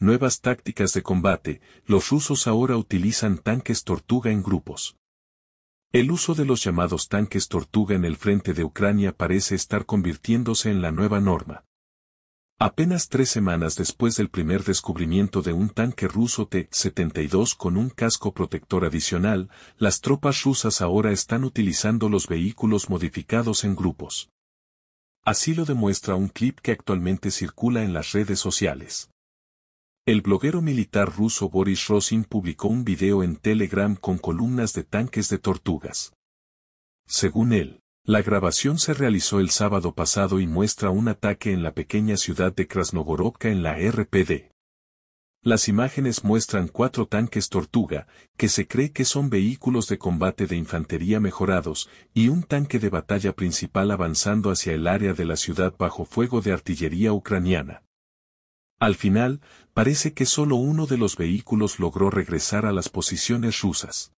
Nuevas tácticas de combate, los rusos ahora utilizan tanques tortuga en grupos. El uso de los llamados tanques tortuga en el frente de Ucrania parece estar convirtiéndose en la nueva norma. Apenas tres semanas después del primer descubrimiento de un tanque ruso T-72 con un casco protector adicional, las tropas rusas ahora están utilizando los vehículos modificados en grupos. Así lo demuestra un clip que actualmente circula en las redes sociales. El bloguero militar ruso Boris Rosin publicó un video en Telegram con columnas de tanques de tortugas. Según él, la grabación se realizó el sábado pasado y muestra un ataque en la pequeña ciudad de Krasnogorovka en la RPD. Las imágenes muestran cuatro tanques tortuga, que se cree que son vehículos de combate de infantería mejorados, y un tanque de batalla principal avanzando hacia el área de la ciudad bajo fuego de artillería ucraniana. Al final, parece que solo uno de los vehículos logró regresar a las posiciones rusas.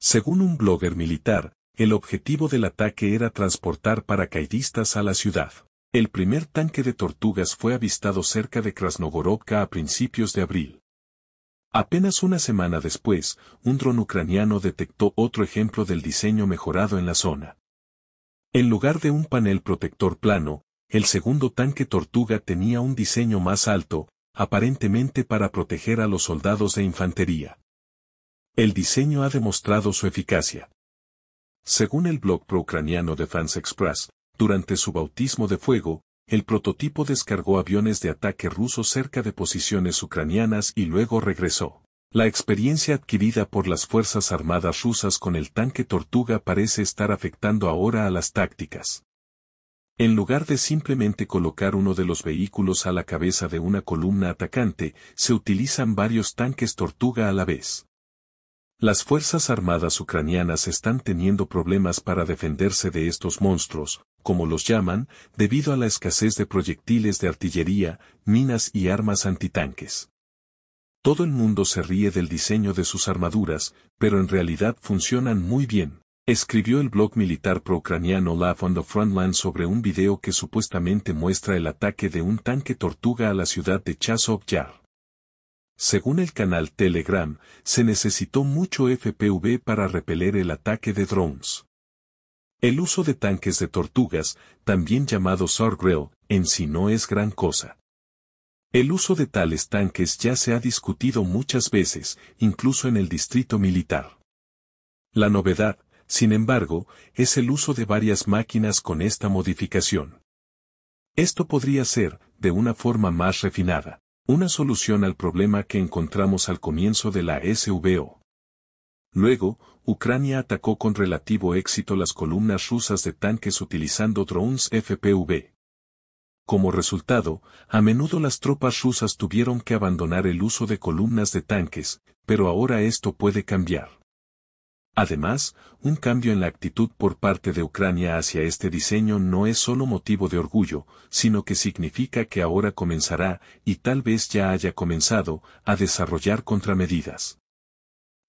Según un blogger militar, el objetivo del ataque era transportar paracaidistas a la ciudad. El primer tanque de tortugas fue avistado cerca de Krasnogorovka a principios de abril. Apenas una semana después, un dron ucraniano detectó otro ejemplo del diseño mejorado en la zona. En lugar de un panel protector plano, el segundo tanque Tortuga tenía un diseño más alto, aparentemente para proteger a los soldados de infantería. El diseño ha demostrado su eficacia. Según el blog pro-ucraniano de fans Express, durante su bautismo de fuego, el prototipo descargó aviones de ataque ruso cerca de posiciones ucranianas y luego regresó. La experiencia adquirida por las Fuerzas Armadas rusas con el tanque Tortuga parece estar afectando ahora a las tácticas. En lugar de simplemente colocar uno de los vehículos a la cabeza de una columna atacante, se utilizan varios tanques tortuga a la vez. Las Fuerzas Armadas ucranianas están teniendo problemas para defenderse de estos monstruos, como los llaman, debido a la escasez de proyectiles de artillería, minas y armas antitanques. Todo el mundo se ríe del diseño de sus armaduras, pero en realidad funcionan muy bien. Escribió el blog militar pro-ucraniano Laugh on Frontline sobre un video que supuestamente muestra el ataque de un tanque tortuga a la ciudad de Chasov Yar. Según el canal Telegram, se necesitó mucho FPV para repeler el ataque de drones. El uso de tanques de tortugas, también llamado Sorgrel, en sí no es gran cosa. El uso de tales tanques ya se ha discutido muchas veces, incluso en el distrito militar. La novedad, sin embargo, es el uso de varias máquinas con esta modificación. Esto podría ser, de una forma más refinada, una solución al problema que encontramos al comienzo de la SVO. Luego, Ucrania atacó con relativo éxito las columnas rusas de tanques utilizando drones FPV. Como resultado, a menudo las tropas rusas tuvieron que abandonar el uso de columnas de tanques, pero ahora esto puede cambiar. Además, un cambio en la actitud por parte de Ucrania hacia este diseño no es solo motivo de orgullo, sino que significa que ahora comenzará, y tal vez ya haya comenzado, a desarrollar contramedidas.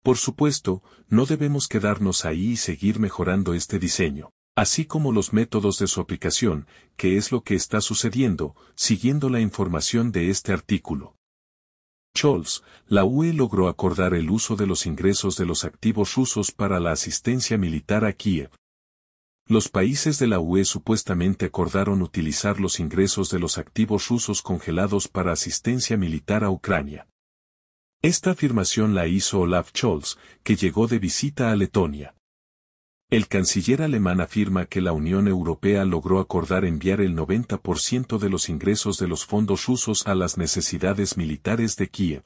Por supuesto, no debemos quedarnos ahí y seguir mejorando este diseño, así como los métodos de su aplicación, que es lo que está sucediendo, siguiendo la información de este artículo la UE logró acordar el uso de los ingresos de los activos rusos para la asistencia militar a Kiev. Los países de la UE supuestamente acordaron utilizar los ingresos de los activos rusos congelados para asistencia militar a Ucrania. Esta afirmación la hizo Olaf Scholz, que llegó de visita a Letonia. El canciller alemán afirma que la Unión Europea logró acordar enviar el 90% de los ingresos de los fondos rusos a las necesidades militares de Kiev.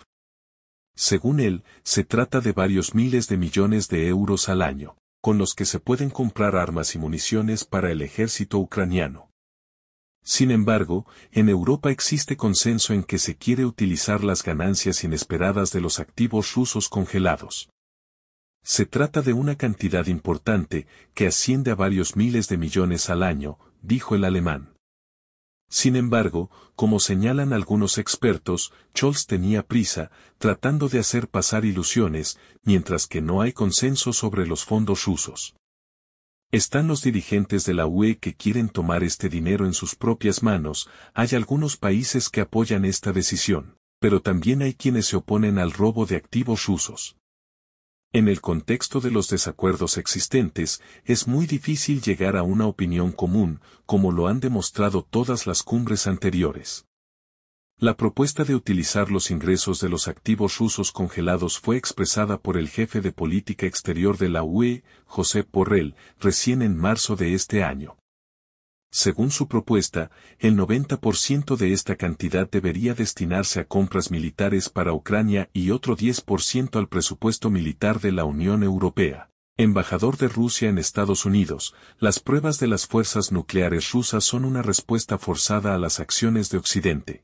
Según él, se trata de varios miles de millones de euros al año, con los que se pueden comprar armas y municiones para el ejército ucraniano. Sin embargo, en Europa existe consenso en que se quiere utilizar las ganancias inesperadas de los activos rusos congelados se trata de una cantidad importante, que asciende a varios miles de millones al año, dijo el alemán. Sin embargo, como señalan algunos expertos, Scholz tenía prisa, tratando de hacer pasar ilusiones, mientras que no hay consenso sobre los fondos rusos. Están los dirigentes de la UE que quieren tomar este dinero en sus propias manos, hay algunos países que apoyan esta decisión, pero también hay quienes se oponen al robo de activos rusos. En el contexto de los desacuerdos existentes, es muy difícil llegar a una opinión común, como lo han demostrado todas las cumbres anteriores. La propuesta de utilizar los ingresos de los activos rusos congelados fue expresada por el jefe de política exterior de la UE, José Porrell, recién en marzo de este año. Según su propuesta, el 90% de esta cantidad debería destinarse a compras militares para Ucrania y otro 10% al presupuesto militar de la Unión Europea. Embajador de Rusia en Estados Unidos, las pruebas de las fuerzas nucleares rusas son una respuesta forzada a las acciones de Occidente.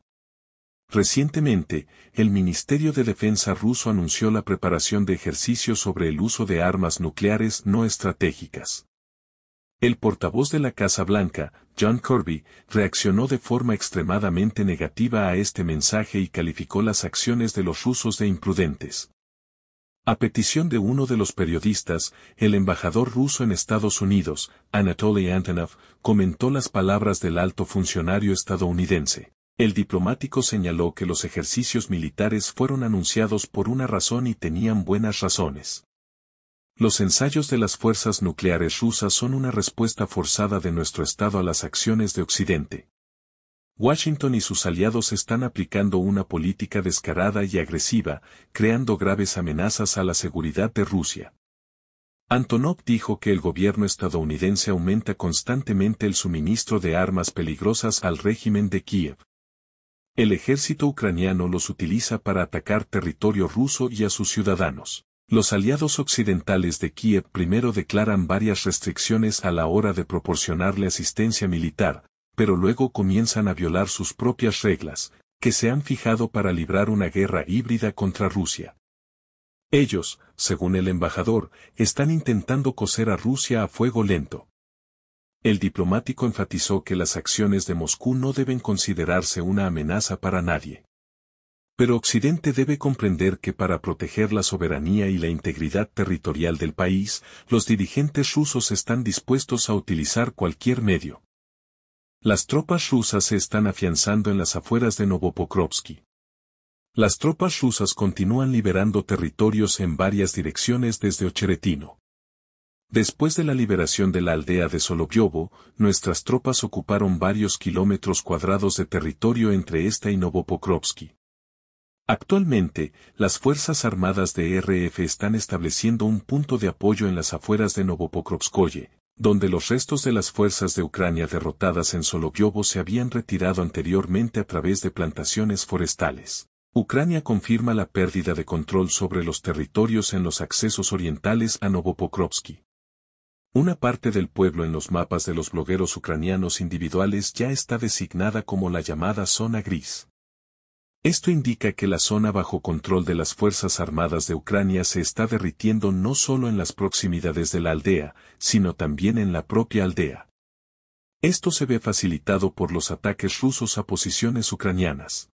Recientemente, el Ministerio de Defensa ruso anunció la preparación de ejercicios sobre el uso de armas nucleares no estratégicas. El portavoz de la Casa Blanca, John Kirby, reaccionó de forma extremadamente negativa a este mensaje y calificó las acciones de los rusos de imprudentes. A petición de uno de los periodistas, el embajador ruso en Estados Unidos, Anatoly Antonov, comentó las palabras del alto funcionario estadounidense. El diplomático señaló que los ejercicios militares fueron anunciados por una razón y tenían buenas razones. Los ensayos de las fuerzas nucleares rusas son una respuesta forzada de nuestro Estado a las acciones de Occidente. Washington y sus aliados están aplicando una política descarada y agresiva, creando graves amenazas a la seguridad de Rusia. Antonov dijo que el gobierno estadounidense aumenta constantemente el suministro de armas peligrosas al régimen de Kiev. El ejército ucraniano los utiliza para atacar territorio ruso y a sus ciudadanos. Los aliados occidentales de Kiev primero declaran varias restricciones a la hora de proporcionarle asistencia militar, pero luego comienzan a violar sus propias reglas, que se han fijado para librar una guerra híbrida contra Rusia. Ellos, según el embajador, están intentando coser a Rusia a fuego lento. El diplomático enfatizó que las acciones de Moscú no deben considerarse una amenaza para nadie. Pero Occidente debe comprender que para proteger la soberanía y la integridad territorial del país, los dirigentes rusos están dispuestos a utilizar cualquier medio. Las tropas rusas se están afianzando en las afueras de Novopokrovsky. Las tropas rusas continúan liberando territorios en varias direcciones desde Ocheretino. Después de la liberación de la aldea de Solovyovo, nuestras tropas ocuparon varios kilómetros cuadrados de territorio entre esta y Novopokrovsky. Actualmente, las Fuerzas Armadas de RF están estableciendo un punto de apoyo en las afueras de Novopokrovskoye, donde los restos de las fuerzas de Ucrania derrotadas en Solovyovo se habían retirado anteriormente a través de plantaciones forestales. Ucrania confirma la pérdida de control sobre los territorios en los accesos orientales a Novopokrovsky. Una parte del pueblo en los mapas de los blogueros ucranianos individuales ya está designada como la llamada zona gris. Esto indica que la zona bajo control de las Fuerzas Armadas de Ucrania se está derritiendo no solo en las proximidades de la aldea, sino también en la propia aldea. Esto se ve facilitado por los ataques rusos a posiciones ucranianas.